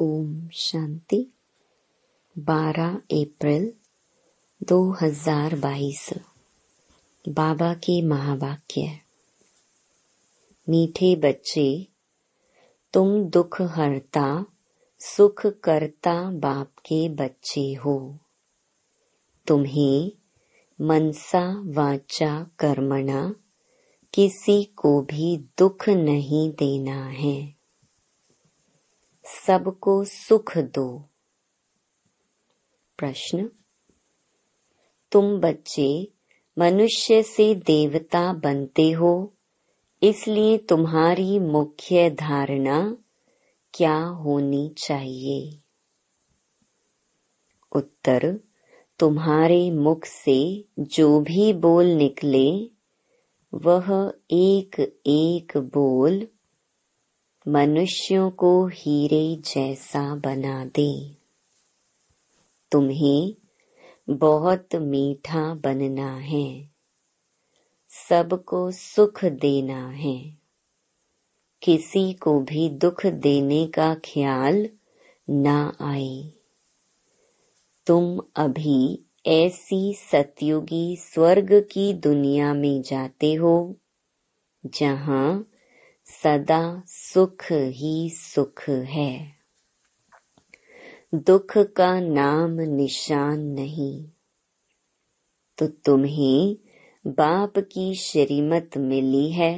ओम शांति 12 अप्रैल 2022 बाबा के महावाक्य मीठे बच्चे तुम दुख हरता सुख करता बाप के बच्चे हो तुम्हें मनसा वाचा कर्मणा किसी को भी दुख नहीं देना है सबको सुख दो प्रश्न तुम बच्चे मनुष्य से देवता बनते हो इसलिए तुम्हारी मुख्य धारणा क्या होनी चाहिए उत्तर तुम्हारे मुख से जो भी बोल निकले वह एक एक बोल मनुष्यों को हीरे जैसा बना दे तुम्हें बहुत मीठा बनना है सबको सुख देना है किसी को भी दुख देने का ख्याल ना आए तुम अभी ऐसी सतयुगी स्वर्ग की दुनिया में जाते हो जहां सदा सुख ही सुख है दुख का नाम निशान नहीं तो तुम्हें बाप की श्रीमत मिली है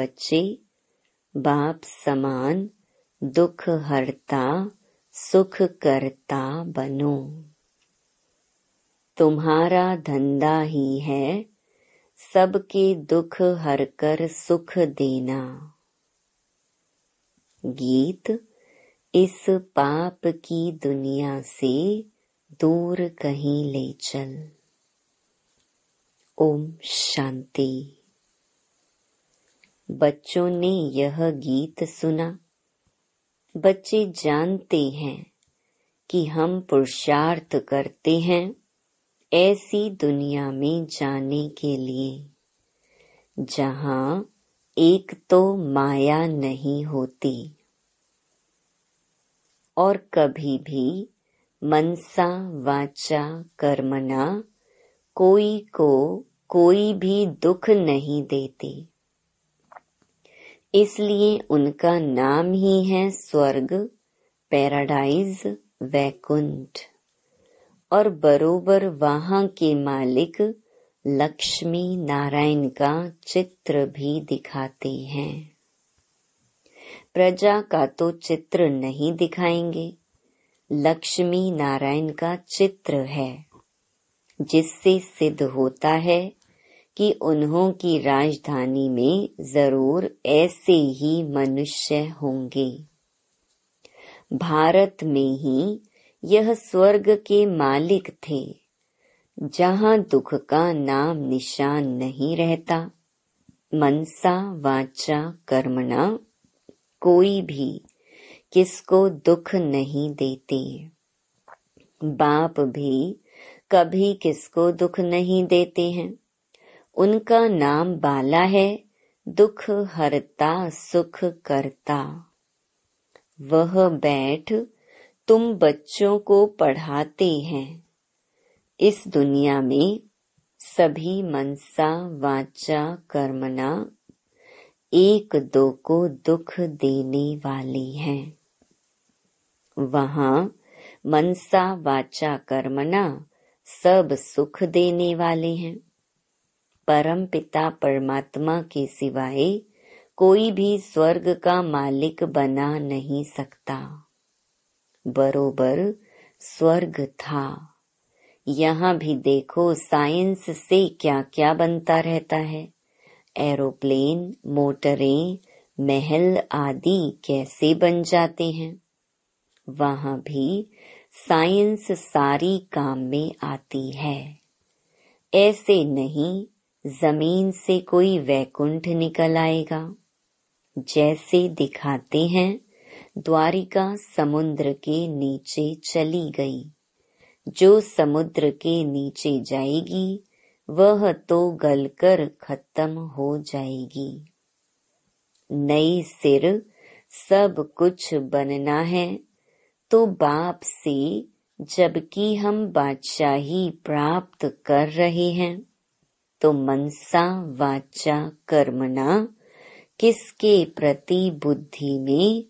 बच्चे बाप समान दुख हरता सुख करता बनो तुम्हारा धंधा ही है सबके दुख हरकर सुख देना गीत इस पाप की दुनिया से दूर कहीं ले चल ओम शांति बच्चों ने यह गीत सुना बच्चे जानते हैं कि हम पुरुषार्थ करते हैं ऐसी दुनिया में जाने के लिए जहां एक तो माया नहीं होती और कभी भी मनसा वाचा कर्मना कोई को कोई भी दुख नहीं देती इसलिए उनका नाम ही है स्वर्ग पैराडाइज वैकुंठ और बरोबर वहां के मालिक लक्ष्मी नारायण का चित्र भी दिखाते हैं प्रजा का तो चित्र नहीं दिखाएंगे लक्ष्मी नारायण का चित्र है जिससे सिद्ध होता है कि उन्हों की राजधानी में जरूर ऐसे ही मनुष्य होंगे भारत में ही यह स्वर्ग के मालिक थे जहाँ दुख का नाम निशान नहीं रहता मनसा वाचा कर्मणा कोई भी किसको दुख नहीं देते बाप भी कभी किसको दुख नहीं देते हैं उनका नाम बाला है दुख हरता सुख करता वह बैठ तुम बच्चों को पढ़ाते हैं इस दुनिया में सभी मनसा वाचा कर्मना एक दो को दुख देने वाली हैं। वहाँ मनसा वाचा कर्मना सब सुख देने वाले हैं परम पिता परमात्मा के सिवाय कोई भी स्वर्ग का मालिक बना नहीं सकता बरोबर स्वर्ग था यहाँ भी देखो साइंस से क्या क्या बनता रहता है एरोप्लेन मोटरें महल आदि कैसे बन जाते हैं वहां भी साइंस सारी काम में आती है ऐसे नहीं जमीन से कोई वैकुंठ निकल आएगा जैसे दिखाते हैं द्वारिका समुद्र के नीचे चली गई जो समुद्र के नीचे जाएगी वह तो गलकर खत्म हो जाएगी नए सिर सब कुछ बनना है तो बाप से जबकि हम बादशाही प्राप्त कर रहे हैं तो मनसा वाचा कर्मणा किसके प्रति बुद्धि में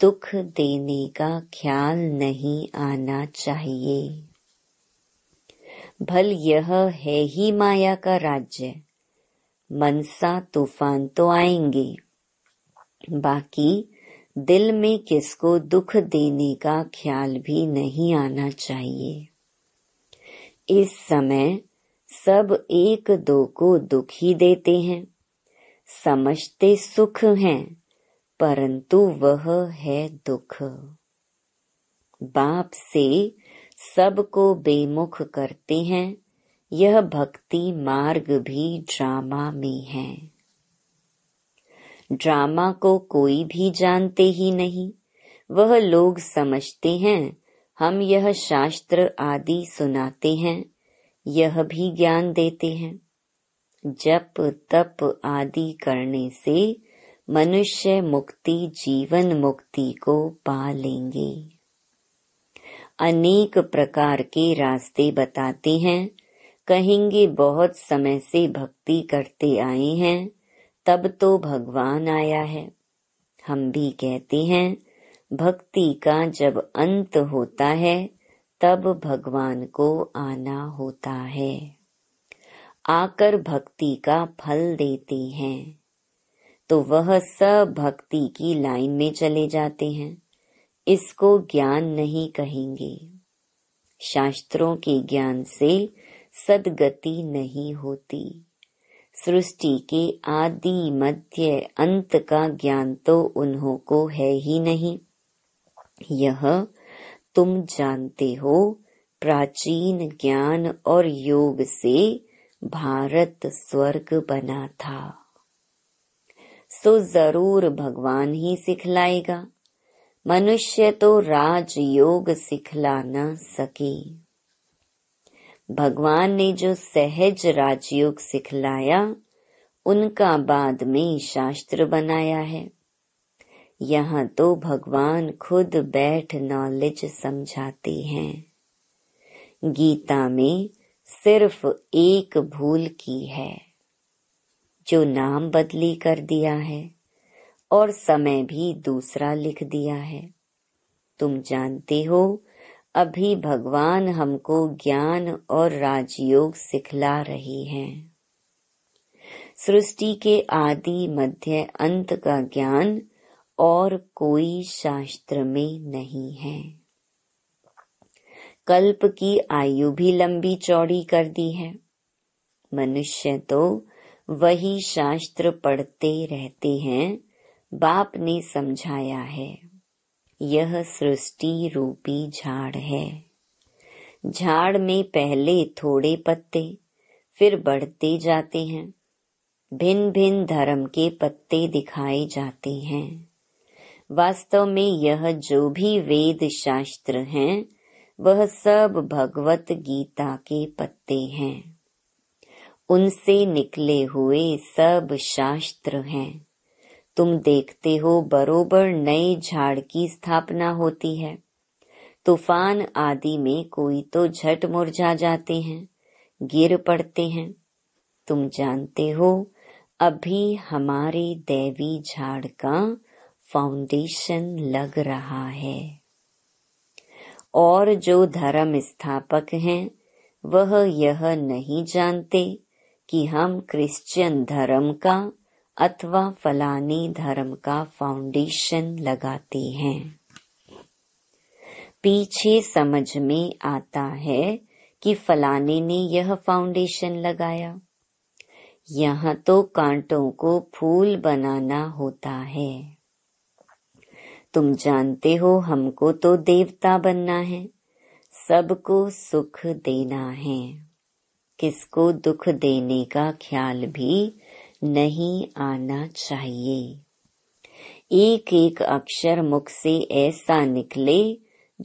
दुख देने का ख्याल नहीं आना चाहिए भल यह है ही माया का राज्य मनसा तूफान तो आएंगे बाकी दिल में किसको दुख देने का ख्याल भी नहीं आना चाहिए इस समय सब एक दो को दुखी देते हैं समझते सुख हैं परंतु वह है दुख बाप से सबको बेमुख करते हैं यह भक्ति मार्ग भी ड्रामा में है ड्रामा को कोई भी जानते ही नहीं वह लोग समझते हैं हम यह शास्त्र आदि सुनाते हैं यह भी ज्ञान देते हैं जप तप आदि करने से मनुष्य मुक्ति जीवन मुक्ति को पा लेंगे अनेक प्रकार के रास्ते बताते हैं कहेंगे बहुत समय से भक्ति करते आए हैं तब तो भगवान आया है हम भी कहते हैं भक्ति का जब अंत होता है तब भगवान को आना होता है आकर भक्ति का फल देते हैं तो वह सब भक्ति की लाइन में चले जाते हैं इसको ज्ञान नहीं कहेंगे शास्त्रों के ज्ञान से सदगति नहीं होती सृष्टि के आदि मध्य अंत का ज्ञान तो उन्हों को है ही नहीं यह तुम जानते हो प्राचीन ज्ञान और योग से भारत स्वर्ग बना था सो जरूर भगवान ही सिखलाएगा मनुष्य तो राजयोग सिखला न सके भगवान ने जो सहज राजयोग सिखलाया उनका बाद में शास्त्र बनाया है यहाँ तो भगवान खुद बैठ नॉलेज समझाते हैं गीता में सिर्फ एक भूल की है जो नाम बदली कर दिया है और समय भी दूसरा लिख दिया है तुम जानते हो अभी भगवान हमको ज्ञान और राजयोग सिखला रहे हैं सृष्टि के आदि मध्य अंत का ज्ञान और कोई शास्त्र में नहीं है कल्प की आयु भी लंबी चौड़ी कर दी है मनुष्य तो वही शास्त्र पढ़ते रहते हैं बाप ने समझाया है यह सृष्टि रूपी झाड़ है झाड़ में पहले थोड़े पत्ते फिर बढ़ते जाते हैं भिन्न भिन्न धर्म के पत्ते दिखाए जाते हैं वास्तव में यह जो भी वेद शास्त्र हैं वह सब भगवत गीता के पत्ते हैं उनसे निकले हुए सब शास्त्र हैं तुम देखते हो बरोबर नए झाड़ की स्थापना होती है तूफान आदि में कोई तो झट मुरझा जाते हैं गिर पड़ते हैं तुम जानते हो अभी हमारे देवी झाड़ का फाउंडेशन लग रहा है और जो धर्म स्थापक हैं वह यह नहीं जानते कि हम क्रिश्चियन धर्म का अथवा फलानी धर्म का फाउंडेशन लगाते हैं पीछे समझ में आता है कि फलाने ने यह फाउंडेशन लगाया यहाँ तो कांटों को फूल बनाना होता है तुम जानते हो हमको तो देवता बनना है सबको सुख देना है किसको दुख देने का ख्याल भी नहीं आना चाहिए एक एक अक्षर मुख से ऐसा निकले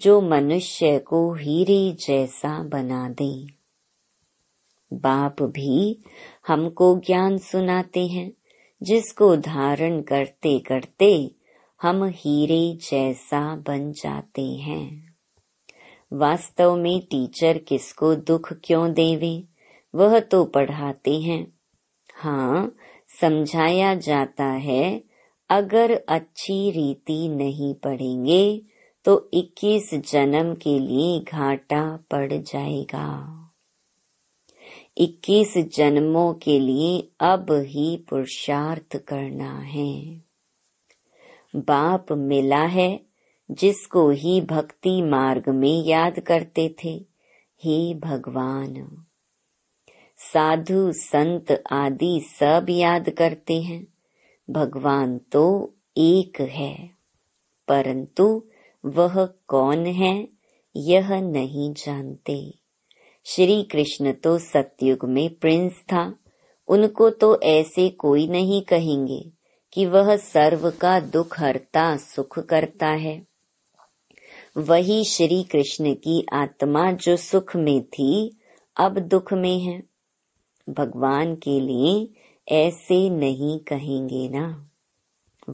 जो मनुष्य को हीरे जैसा बना दे बाप भी हमको ज्ञान सुनाते हैं जिसको धारण करते करते हम हीरे जैसा बन जाते हैं वास्तव में टीचर किसको दुख क्यों देवे वह तो पढ़ाते हैं हाँ समझाया जाता है अगर अच्छी रीति नहीं पढ़ेंगे तो 21 जन्म के लिए घाटा पड़ जाएगा 21 जन्मों के लिए अब ही पुरुषार्थ करना है बाप मिला है जिसको ही भक्ति मार्ग में याद करते थे हे भगवान साधु संत आदि सब याद करते हैं भगवान तो एक है परंतु वह कौन है यह नहीं जानते श्री कृष्ण तो सत्युग में प्रिंस था उनको तो ऐसे कोई नहीं कहेंगे कि वह सर्व का दुख हरता सुख करता है वही श्री कृष्ण की आत्मा जो सुख में थी अब दुख में है भगवान के लिए ऐसे नहीं कहेंगे ना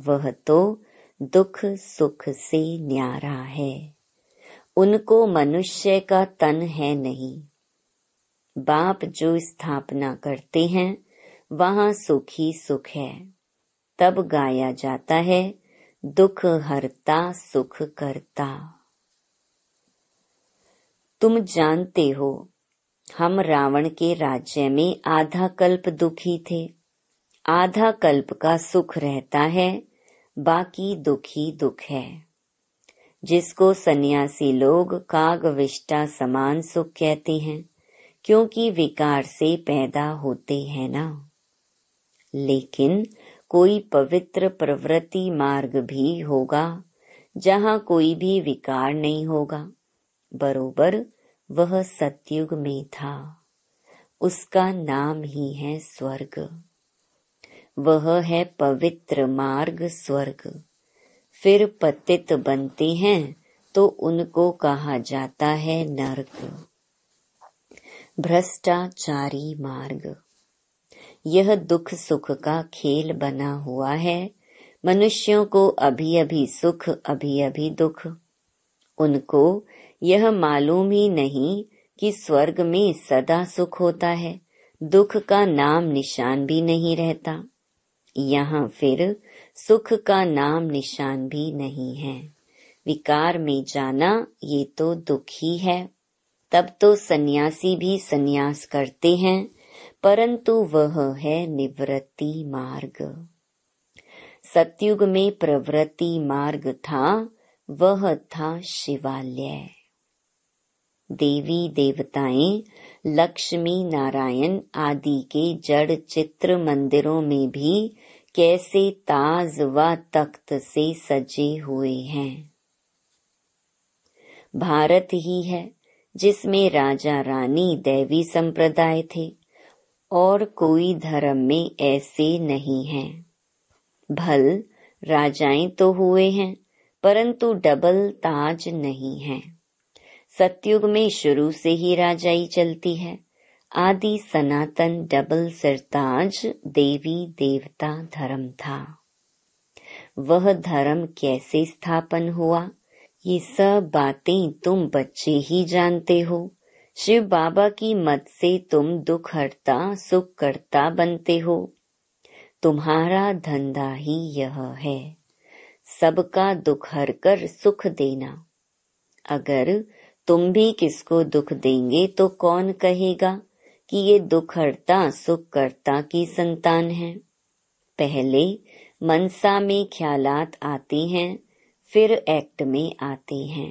वह तो दुख सुख से न्यारा है उनको मनुष्य का तन है नहीं बाप जो स्थापना करते हैं वहां सुख ही सुख है तब गाया जाता है दुख हरता सुख करता तुम जानते हो हम रावण के राज्य में आधा कल्प दुखी थे आधा कल्प का सुख रहता है बाकी दुखी दुख है जिसको सन्यासी लोग कागविष्टा समान सुख कहते हैं क्योंकि विकार से पैदा होते हैं ना लेकिन कोई पवित्र प्रवृत्ति मार्ग भी होगा जहाँ कोई भी विकार नहीं होगा बरोबर वह सतयुग में था उसका नाम ही है स्वर्ग वह है पवित्र मार्ग स्वर्ग फिर पतित बनते हैं तो उनको कहा जाता है नरक भ्रष्टाचारी मार्ग यह दुख सुख का खेल बना हुआ है मनुष्यों को अभी अभी सुख अभी अभी दुख उनको यह मालूम ही नहीं कि स्वर्ग में सदा सुख होता है दुख का नाम निशान भी नहीं रहता यहाँ फिर सुख का नाम निशान भी नहीं है विकार में जाना ये तो दुख ही है तब तो सन्यासी भी सन्यास करते हैं परंतु वह है निवृत्ति मार्ग सत्युग में प्रवृत्ति मार्ग था वह था शिवालय देवी देवताएं लक्ष्मी नारायण आदि के जड़ चित्र मंदिरों में भी कैसे ताज व तख्त से सजे हुए हैं भारत ही है जिसमें राजा रानी देवी संप्रदाय थे और कोई धर्म में ऐसे नहीं है भल राजाएं तो हुए हैं परंतु डबल ताज नहीं है सत्युग में शुरू से ही राजाई चलती है आदि सनातन डबल सरताज देवी देवता धर्म था वह धर्म कैसे स्थापन हुआ ये सब बातें तुम बच्चे ही जानते हो शिव बाबा की मत से तुम दुख हरता सुख करता बनते हो तुम्हारा धंधा ही यह है सबका दुख हर कर सुख देना अगर तुम भी किसको दुख देंगे तो कौन कहेगा कि ये दुखहर्ता सुखकर्ता की संतान है पहले मनसा में ख्यालात आते हैं फिर एक्ट में आते हैं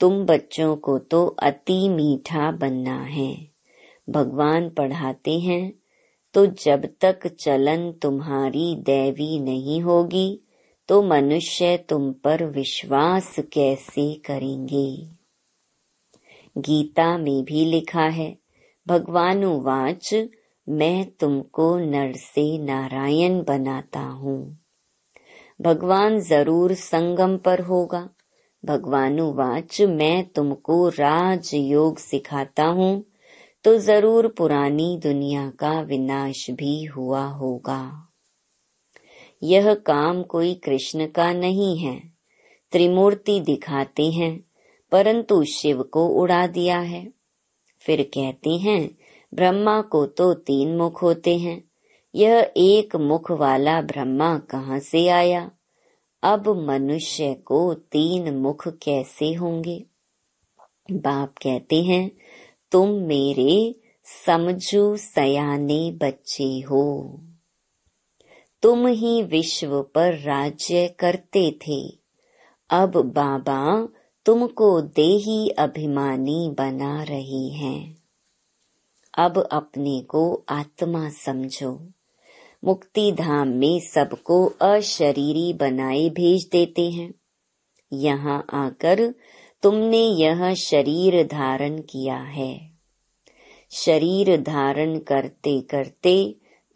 तुम बच्चों को तो अति मीठा बनना है भगवान पढ़ाते हैं तो जब तक चलन तुम्हारी दैवी नहीं होगी तो मनुष्य तुम पर विश्वास कैसे करेंगे गीता में भी लिखा है भगवानुवाच मैं तुमको नर से नारायण बनाता हूँ भगवान जरूर संगम पर होगा भगवानुवाच मैं तुमको राज योग सिखाता हूँ तो जरूर पुरानी दुनिया का विनाश भी हुआ होगा यह काम कोई कृष्ण का नहीं है त्रिमूर्ति दिखाते हैं परंतु शिव को उड़ा दिया है फिर कहते हैं ब्रह्मा को तो तीन मुख होते हैं यह एक मुख वाला ब्रह्मा कहाँ से आया अब मनुष्य को तीन मुख कैसे होंगे बाप कहते हैं तुम मेरे समझू सयाने बच्चे हो तुम ही विश्व पर राज्य करते थे अब बाबा तुमको देही अभिमानी बना रही हैं अब अपने को आत्मा समझो मुक्ति धाम में सबको अशरीरी बनाए भेज देते हैं यहाँ आकर तुमने यह शरीर धारण किया है शरीर धारण करते करते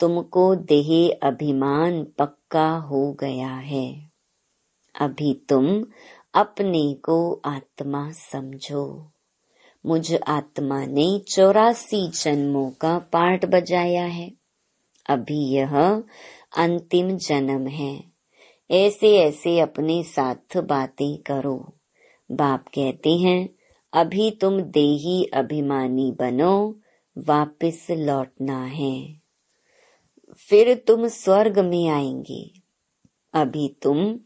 तुमको देह अभिमान पक्का हो गया है अभी तुम अपने को आत्मा समझो मुझ आत्मा ने चौरासी जन्मों का पाठ बजाया है अभी यह अंतिम जन्म है ऐसे ऐसे अपने साथ बातें करो बाप कहते हैं अभी तुम देही अभिमानी बनो वापस लौटना है फिर तुम स्वर्ग में आएंगे अभी तुम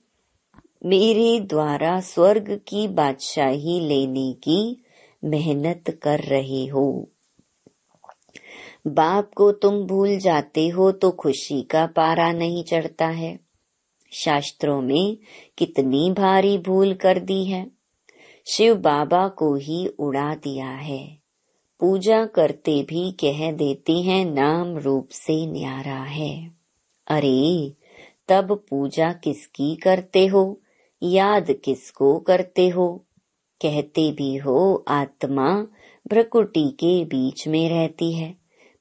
मेरे द्वारा स्वर्ग की बादशाही लेने की मेहनत कर रहे हो बाप को तुम भूल जाते हो तो खुशी का पारा नहीं चढ़ता है शास्त्रों में कितनी भारी भूल कर दी है शिव बाबा को ही उड़ा दिया है पूजा करते भी कह देते हैं नाम रूप से न्यारा है अरे तब पूजा किसकी करते हो याद किसको करते हो कहते भी हो आत्मा भ्रकुटी के बीच में रहती है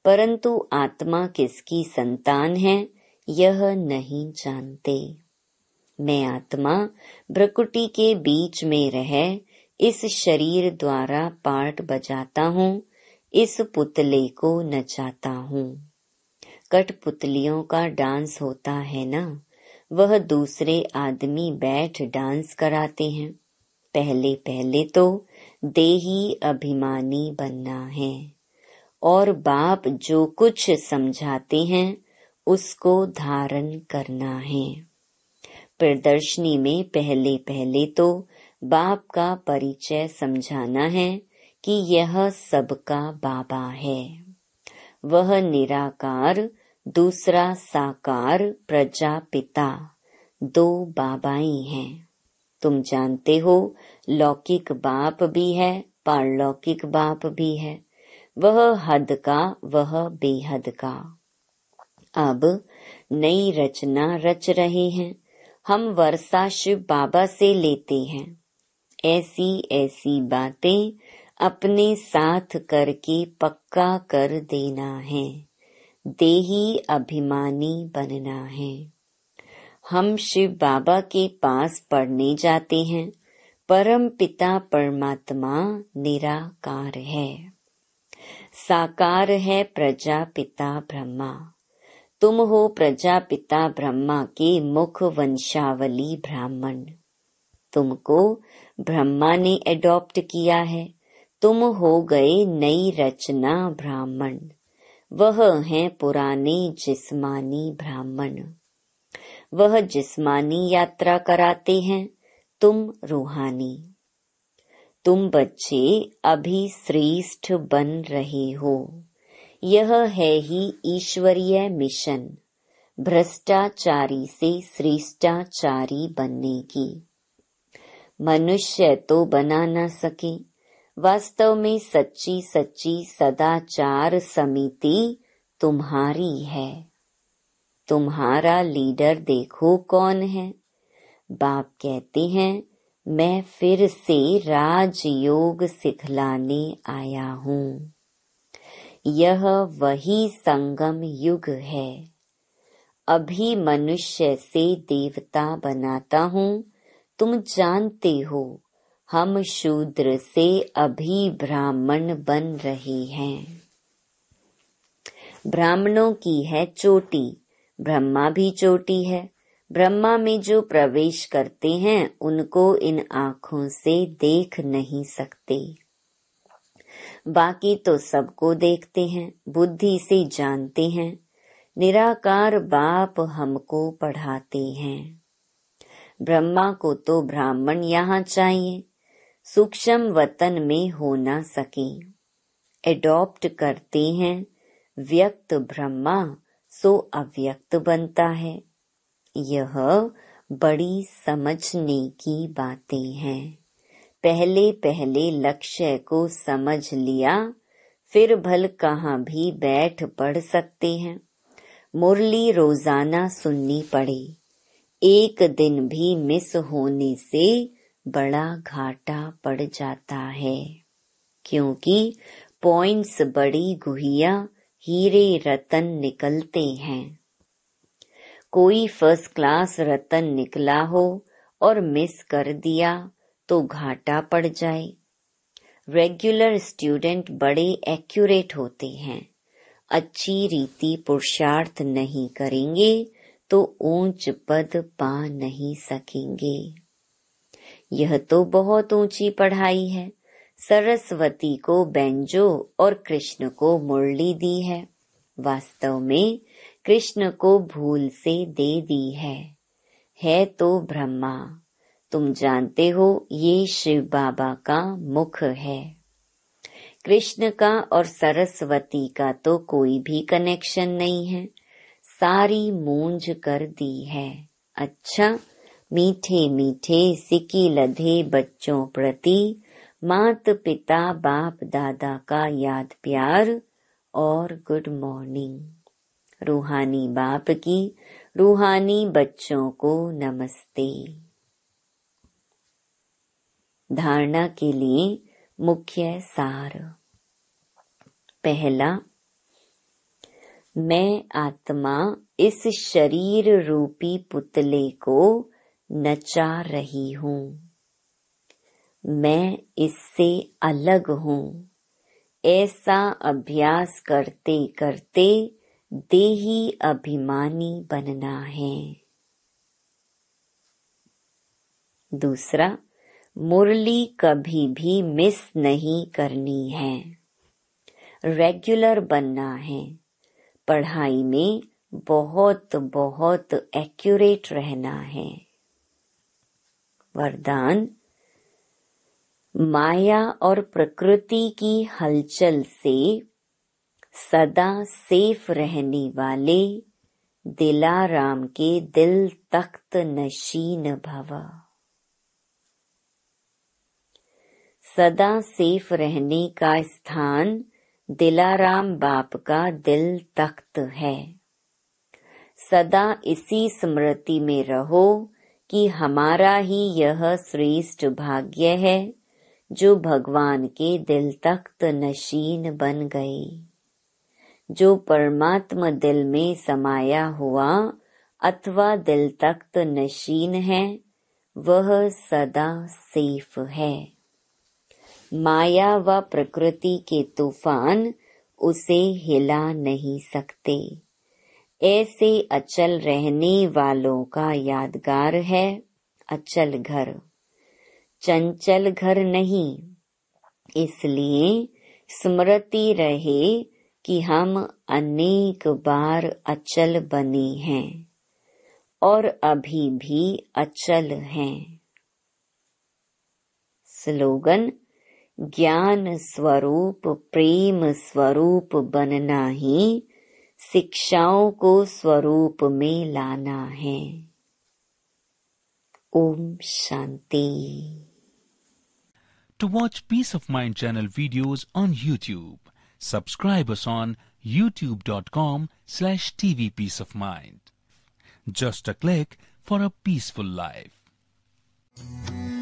परंतु आत्मा किसकी संतान है यह नहीं जानते मैं आत्मा भ्रकुटी के बीच में रह इस शरीर द्वारा पाठ बजाता हूँ इस पुतले को नचाता हूँ कठपुतलियों का डांस होता है ना वह दूसरे आदमी बैठ डांस कराते हैं पहले पहले तो देही अभिमानी बनना है और बाप जो कुछ समझाते हैं उसको धारण करना है प्रदर्शनी में पहले पहले तो बाप का परिचय समझाना है कि यह सबका बाबा है वह निराकार दूसरा साकार प्रजापिता दो बाबाई हैं तुम जानते हो लौकिक बाप भी है पारलौकिक बाप भी है वह हद का वह बेहद का अब नई रचना रच रहे हैं हम वर्षा शिव बाबा से लेते हैं ऐसी ऐसी बातें अपने साथ करके पक्का कर देना है देही अभिमानी बनना है हम शिव बाबा के पास पढ़ने जाते हैं परम पिता परमात्मा निराकार है साकार है प्रजा पिता ब्रह्मा तुम हो प्रजापिता ब्रह्मा के मुख वंशावली ब्राह्मण तुमको ब्रह्मा ने एडॉप्ट किया है तुम हो गए नई रचना ब्राह्मण वह हैं पुराने जिस्मानी ब्राह्मण वह जिस्मानी यात्रा कराते हैं तुम रूहानी तुम बच्चे अभी श्रेष्ठ बन रहे हो यह है ही ईश्वरीय मिशन भ्रष्टाचारी से श्रेष्ठाचारी बनने की मनुष्य तो बना ना सके वास्तव में सच्ची सच्ची सदाचार समिति तुम्हारी है तुम्हारा लीडर देखो कौन है बाप कहते हैं मैं फिर से राजयोग सिखलाने आया हूँ यह वही संगम युग है अभी मनुष्य से देवता बनाता हूँ तुम जानते हो हम शूद्र से अभी ब्राह्मण बन रहे हैं ब्राह्मणों की है चोटी ब्रह्मा भी चोटी है ब्रह्मा में जो प्रवेश करते हैं उनको इन आँखों से देख नहीं सकते बाकी तो सबको देखते हैं बुद्धि से जानते हैं निराकार बाप हमको पढ़ाते हैं ब्रह्मा को तो ब्राह्मण यहाँ चाहिए सूक्ष्म वतन में हो न सके एडॉप्ट करते हैं व्यक्त ब्रह्मा सो अव्यक्त बनता है यह बड़ी समझने की बातें हैं पहले पहले लक्ष्य को समझ लिया फिर भल कहाँ भी बैठ पढ़ सकते हैं मुरली रोजाना सुननी पड़े एक दिन भी मिस होने से बड़ा घाटा पड़ जाता है क्योंकि पॉइंट्स बड़ी गुहिया हीरे रतन निकलते हैं कोई फर्स्ट क्लास रतन निकला हो और मिस कर दिया तो घाटा पड़ जाए रेगुलर स्टूडेंट बड़े एक्यूरेट होते हैं अच्छी रीति पुरुषार्थ नहीं करेंगे तो ऊंच पद पा नहीं सकेंगे यह तो बहुत ऊंची पढ़ाई है सरस्वती को बैंजो और कृष्ण को मुरली दी है वास्तव में कृष्ण को भूल से दे दी है है तो ब्रह्मा तुम जानते हो ये शिव बाबा का मुख है कृष्ण का और सरस्वती का तो कोई भी कनेक्शन नहीं है सारी मूंज कर दी है अच्छा मीठे मीठे सिकी लधे बच्चों प्रति मात पिता बाप दादा का याद प्यार और गुड मॉर्निंग रूहानी बाप की रूहानी बच्चों को नमस्ते धारणा के लिए मुख्य सार पहला मैं आत्मा इस शरीर रूपी पुतले को नचा रही हूँ मैं इससे अलग हूँ ऐसा अभ्यास करते करते देही अभिमानी बनना है दूसरा मुरली कभी भी मिस नहीं करनी है रेगुलर बनना है पढ़ाई में बहुत बहुत एक्यूरेट रहना है वरदान माया और प्रकृति की हलचल से सदा सेफ रहने वाले दिलाराम के दिल तख्त नशीन भवा सदा सेफ रहने का स्थान दिलाराम बाप का दिल तख्त है सदा इसी स्मृति में रहो कि हमारा ही यह श्रेष्ठ भाग्य है जो भगवान के दिल तख्त नशीन बन गए जो परमात्म दिल में समाया हुआ अथवा दिल तख्त नशीन है वह सदा सेफ है माया व प्रकृति के तूफान उसे हिला नहीं सकते ऐसे अचल रहने वालों का यादगार है अचल घर चंचल घर नहीं इसलिए स्मृति रहे कि हम अनेक बार अचल बने हैं और अभी भी अचल हैं स्लोगन ज्ञान स्वरूप प्रेम स्वरूप बनना ही शिक्षाओं को स्वरूप में लाना है Om Shanti to watch Peace of Mind channel videos on YouTube subscribe on YouTube dot com slash TV Peace of Mind just a click for a peaceful life Thank you.